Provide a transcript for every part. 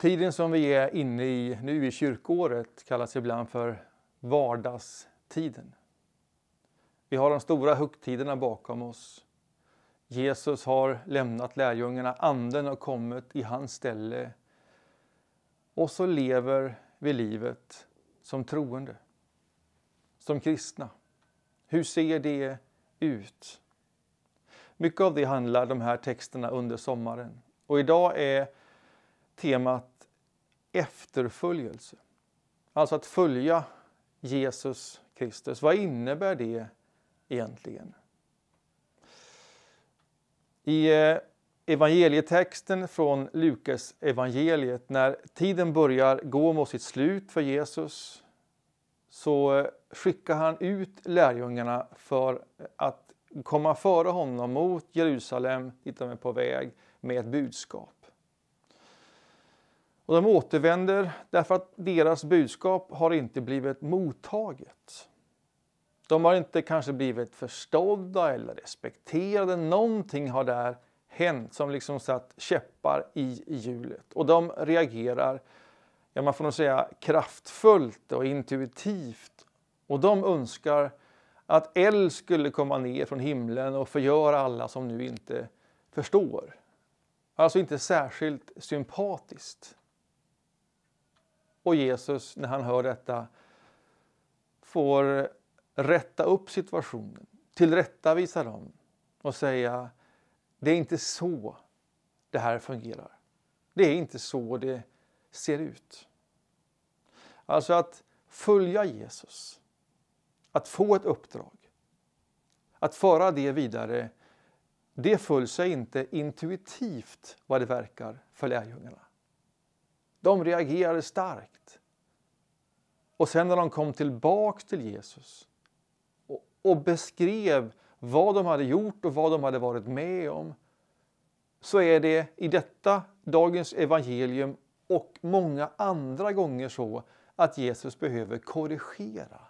Tiden som vi är inne i nu i kyrkåret kallas ibland för vardagstiden. Vi har de stora högtiderna bakom oss. Jesus har lämnat lärjungarna, Anden har kommit i hans ställe. Och så lever vi livet som troende, som kristna. Hur ser det ut? Mycket av det handlar de här texterna under sommaren. Och idag är temat efterföljelse. Alltså att följa Jesus Kristus. Vad innebär det egentligen? I eh, evangelietexten från Lukas evangeliet när tiden börjar gå mot sitt slut för Jesus så eh, skickar han ut lärjungarna för att komma före honom mot Jerusalem dit de är på väg med ett budskap. Och de återvänder därför att deras budskap har inte blivit mottaget. De har inte kanske blivit förstådda eller respekterade. Någonting har där hänt som liksom satt käppar i hjulet. Och de reagerar, ja man får nog säga kraftfullt och intuitivt. Och de önskar att eld skulle komma ner från himlen och förgöra alla som nu inte förstår. Alltså inte särskilt sympatiskt. Och Jesus, när han hör detta, får rätta upp situationen, tillrättavisa dem och säga det är inte så det här fungerar. Det är inte så det ser ut. Alltså att följa Jesus, att få ett uppdrag, att föra det vidare, det föll sig inte intuitivt vad det verkar för lärjungarna. De reagerade starkt. Och sen när de kom tillbaka till Jesus och, och beskrev vad de hade gjort och vad de hade varit med om så är det i detta dagens evangelium och många andra gånger så att Jesus behöver korrigera.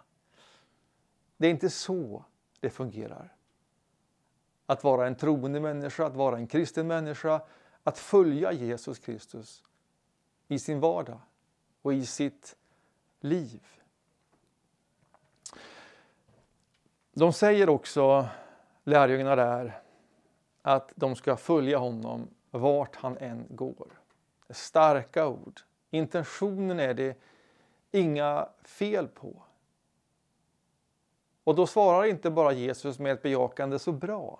Det är inte så det fungerar. Att vara en troende människa, att vara en kristen människa, att följa Jesus Kristus i sin vardag och i sitt liv. De säger också, lärjungarna där, att de ska följa honom vart han än går. Starka ord. Intentionen är det inga fel på. Och då svarar inte bara Jesus med ett bejakande så bra.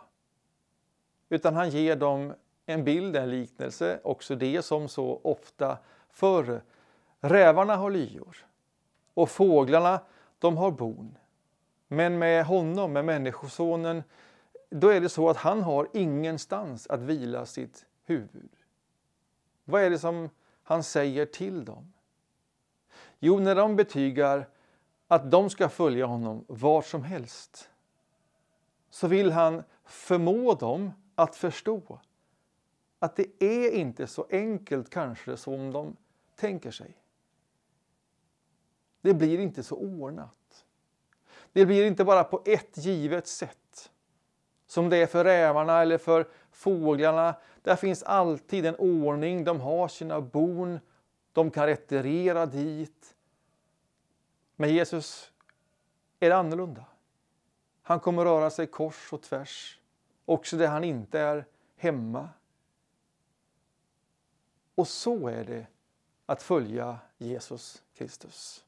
Utan han ger dem en bild, en liknelse, också det som så ofta Förr, rävarna har lyor och fåglarna, de har bon. Men med honom, med Människosonen, då är det så att han har ingenstans att vila sitt huvud. Vad är det som han säger till dem? Jo, när de betygar att de ska följa honom var som helst så vill han förmå dem att förstå att det är inte så enkelt kanske som de tänker sig. Det blir inte så ordnat. Det blir inte bara på ett givet sätt. Som det är för rävarna eller för fåglarna. Där finns alltid en ordning. De har sina bon. De kan retirera dit. Men Jesus är det annorlunda. Han kommer röra sig kors och tvärs. Också där han inte är hemma. Och så är det att följa Jesus Kristus.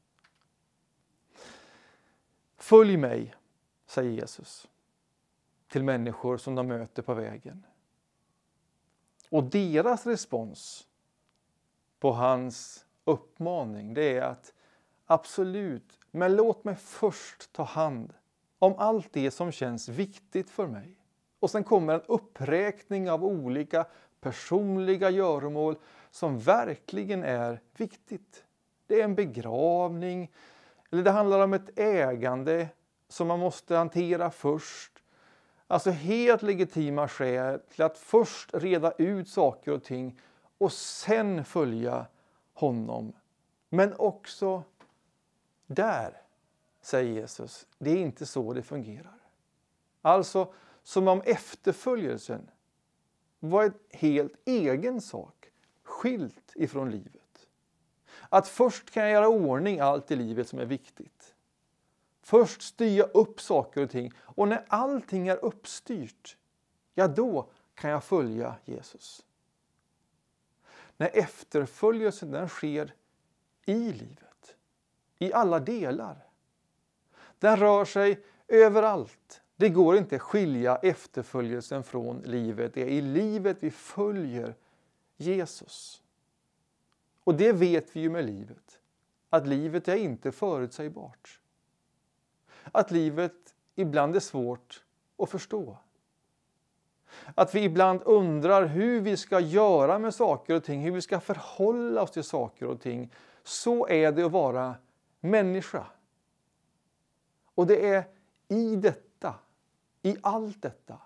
Följ mig, säger Jesus till människor som de möter på vägen. Och deras respons på hans uppmaning det är att absolut, men låt mig först ta hand om allt det som känns viktigt för mig. Och sen kommer en uppräkning av olika personliga göromål som verkligen är viktigt. Det är en begravning, eller det handlar om ett ägande som man måste hantera först. Alltså helt legitima skäl till att först reda ut saker och ting och sen följa honom. Men också där, säger Jesus, det är inte så det fungerar. Alltså, som om efterföljelsen var en helt egen sak skilt ifrån livet. Att först kan jag göra ordning allt i livet som är viktigt. Först styra upp saker och ting och när allting är uppstyrt, ja då kan jag följa Jesus. När efterföljelsen den sker i livet, i alla delar. Den rör sig överallt. Det går inte att skilja efterföljelsen från livet. Det är i livet vi följer Jesus. Och det vet vi ju med livet, att livet är inte förutsägbart. Att livet ibland är svårt att förstå. Att vi ibland undrar hur vi ska göra med saker och ting, hur vi ska förhålla oss till saker och ting. Så är det att vara människa. Och det är i detta, i allt detta,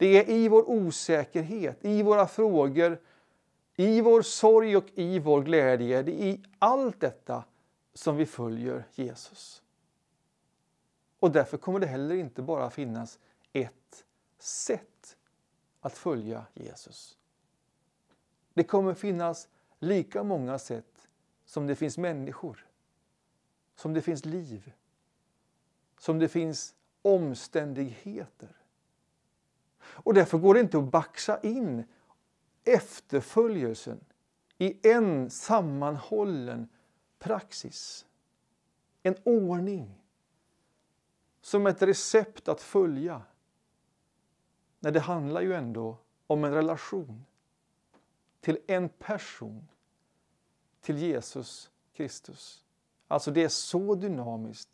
det är i vår osäkerhet, i våra frågor, i vår sorg och i vår glädje. Det är i allt detta som vi följer Jesus. Och därför kommer det heller inte bara finnas ett sätt att följa Jesus. Det kommer finnas lika många sätt som det finns människor, som det finns liv, som det finns omständigheter. Och därför går det inte att baxa in efterföljelsen i en sammanhållen praxis. En ordning som ett recept att följa. Nej, det handlar ju ändå om en relation till en person, till Jesus Kristus. Alltså det är så dynamiskt,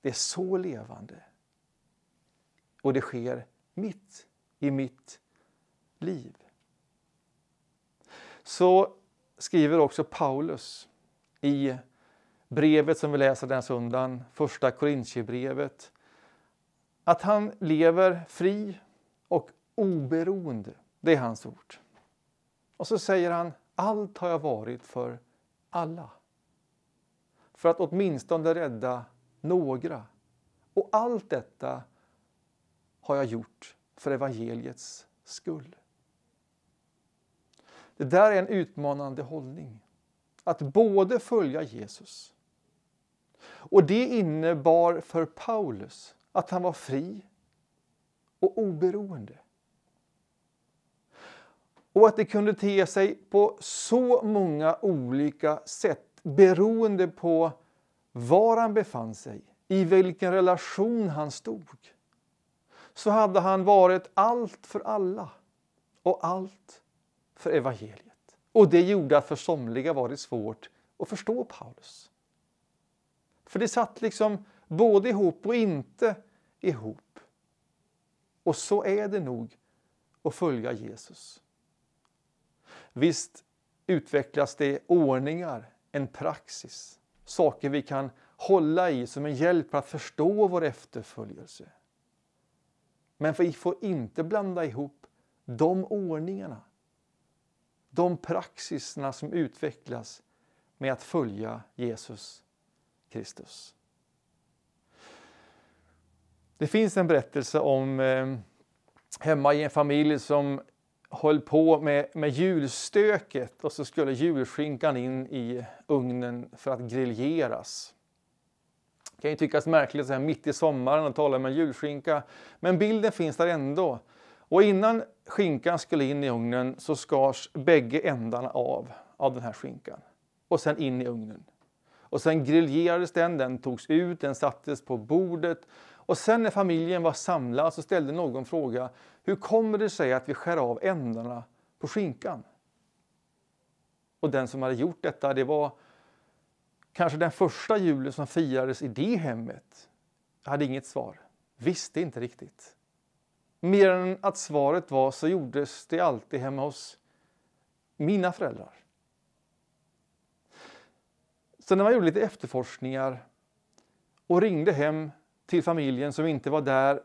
det är så levande. Och det sker mitt i mitt liv. Så skriver också Paulus i brevet som vi läser den här söndagen, första Korintierbrevet, att han lever fri och oberoende. Det är hans ord. Och så säger han, allt har jag varit för alla. För att åtminstone rädda några. Och allt detta har jag gjort för evangeliets skull. Det där är en utmanande hållning. Att både följa Jesus och det innebar för Paulus att han var fri och oberoende. Och att det kunde te sig på så många olika sätt beroende på var han befann sig, i vilken relation han stod så hade han varit allt för alla och allt för evangeliet. Och det gjorde att för somliga var det svårt att förstå Paulus. För det satt liksom både ihop och inte ihop. Och så är det nog att följa Jesus. Visst utvecklas det ordningar, en praxis, saker vi kan hålla i som en hjälp att förstå vår efterföljelse. Men vi får inte blanda ihop de ordningarna, de praxiserna som utvecklas med att följa Jesus Kristus. Det finns en berättelse om eh, hemma i en familj som höll på med, med julstöket och så skulle julskinkan in i ugnen för att griljeras. Kan ju tyckas märkligt så här mitt i sommaren att tala om en julskinka, men bilden finns där ändå. Och innan skinkan skulle in i ugnen så skars bägge ändarna av, av den här skinkan. Och sen in i ugnen. Och sen griljerades den, den togs ut, den sattes på bordet. Och sen när familjen var samlad så ställde någon fråga, hur kommer det sig att vi skär av ändarna på skinkan? Och den som hade gjort detta, det var Kanske den första julen som firades i det hemmet Jag hade inget svar, visste inte riktigt. Mer än att svaret var så gjordes det alltid hemma hos mina föräldrar. Så när man gjorde lite efterforskningar och ringde hem till familjen som inte var där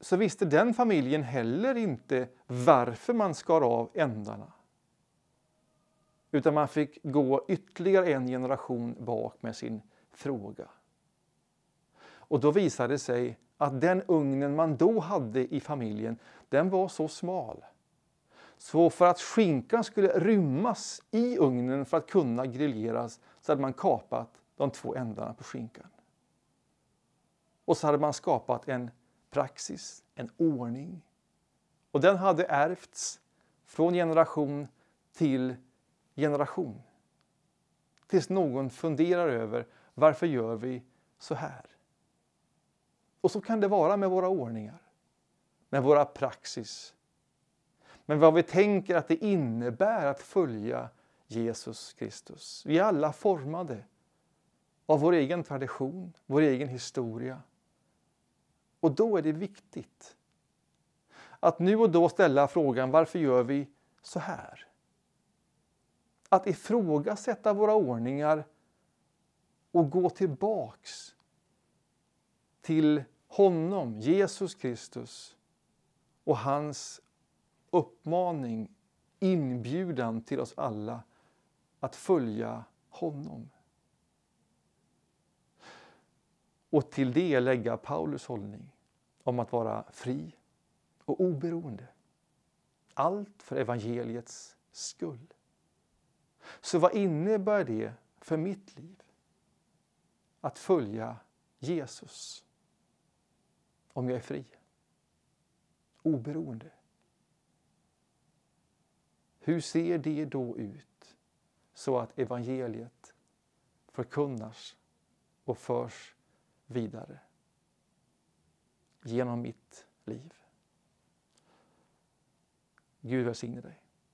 så visste den familjen heller inte varför man skar av ändarna. Utan man fick gå ytterligare en generation bak med sin fråga. Och då visade det sig att den ugnen man då hade i familjen, den var så smal. Så för att skinkan skulle rymmas i ugnen för att kunna grilleras så hade man kapat de två ändarna på skinkan. Och så hade man skapat en praxis, en ordning. Och den hade ärvts från generation till generation. Tills någon funderar över varför gör vi så här? Och så kan det vara med våra ordningar, med våra praxis. Men vad vi tänker att det innebär att följa Jesus Kristus. Vi är alla formade av vår egen tradition, vår egen historia. Och då är det viktigt att nu och då ställa frågan varför gör vi så här? att ifrågasätta våra ordningar och gå tillbaks till honom, Jesus Kristus och hans uppmaning, inbjudan till oss alla att följa honom. Och till det lägga Paulus hållning om att vara fri och oberoende. Allt för evangeliets skull. Så vad innebär det för mitt liv? Att följa Jesus. Om jag är fri. Oberoende. Hur ser det då ut så att evangeliet förkunnas och förs vidare genom mitt liv? Gud välsigne dig.